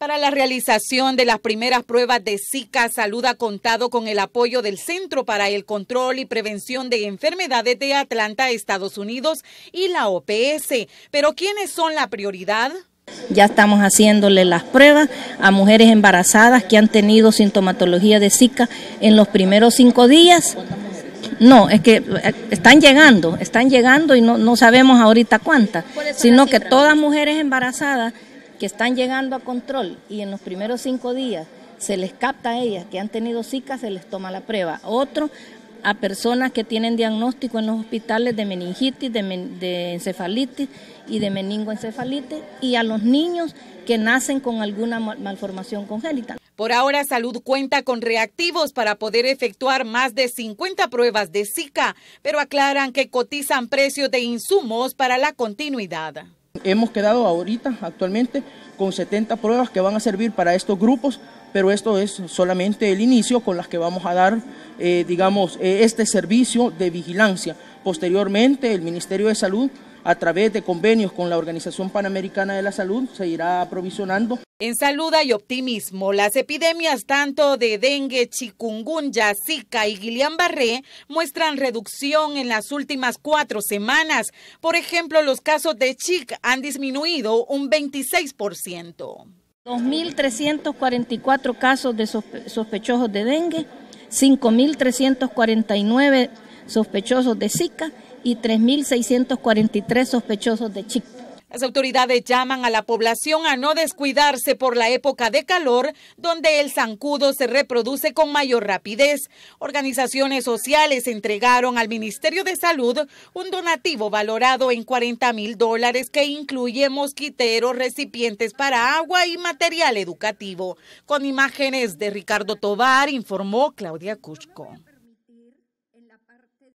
Para la realización de las primeras pruebas de Zika, Salud ha contado con el apoyo del Centro para el Control y Prevención de Enfermedades de Atlanta, Estados Unidos y la OPS. Pero ¿quiénes son la prioridad? Ya estamos haciéndole las pruebas a mujeres embarazadas que han tenido sintomatología de Zika en los primeros cinco días. No, es que eh, están llegando, están llegando y no, no sabemos ahorita cuántas, sino que todas mujeres embarazadas que están llegando a control y en los primeros cinco días se les capta a ellas que han tenido Zika, se les toma la prueba. Otro, a personas que tienen diagnóstico en los hospitales de meningitis, de, encefalitis y de meningoencefalitis, y a los niños que nacen con alguna malformación congénita. Por ahora, Salud cuenta con reactivos para poder efectuar más de 50 pruebas de Zika, pero aclaran que cotizan precios de insumos para la continuidad. Hemos quedado ahorita, actualmente, con 70 pruebas que van a servir para estos grupos, pero esto es solamente el inicio con las que vamos a dar, eh, digamos, eh, este servicio de vigilancia. Posteriormente, el Ministerio de Salud, a través de convenios con la Organización Panamericana de la Salud, se irá aprovisionando. En salud y optimismo, las epidemias tanto de dengue, chikungunya, zika y Guillain-Barré muestran reducción en las últimas cuatro semanas. Por ejemplo, los casos de Chic han disminuido un 26%. 2.344 casos de sospechosos de dengue, 5.349 sospechosos de Zika y 3.643 sospechosos de chik. Las autoridades llaman a la población a no descuidarse por la época de calor, donde el zancudo se reproduce con mayor rapidez. Organizaciones sociales entregaron al Ministerio de Salud un donativo valorado en 40 mil dólares que incluye mosquiteros, recipientes para agua y material educativo. Con imágenes de Ricardo Tovar informó Claudia Cusco.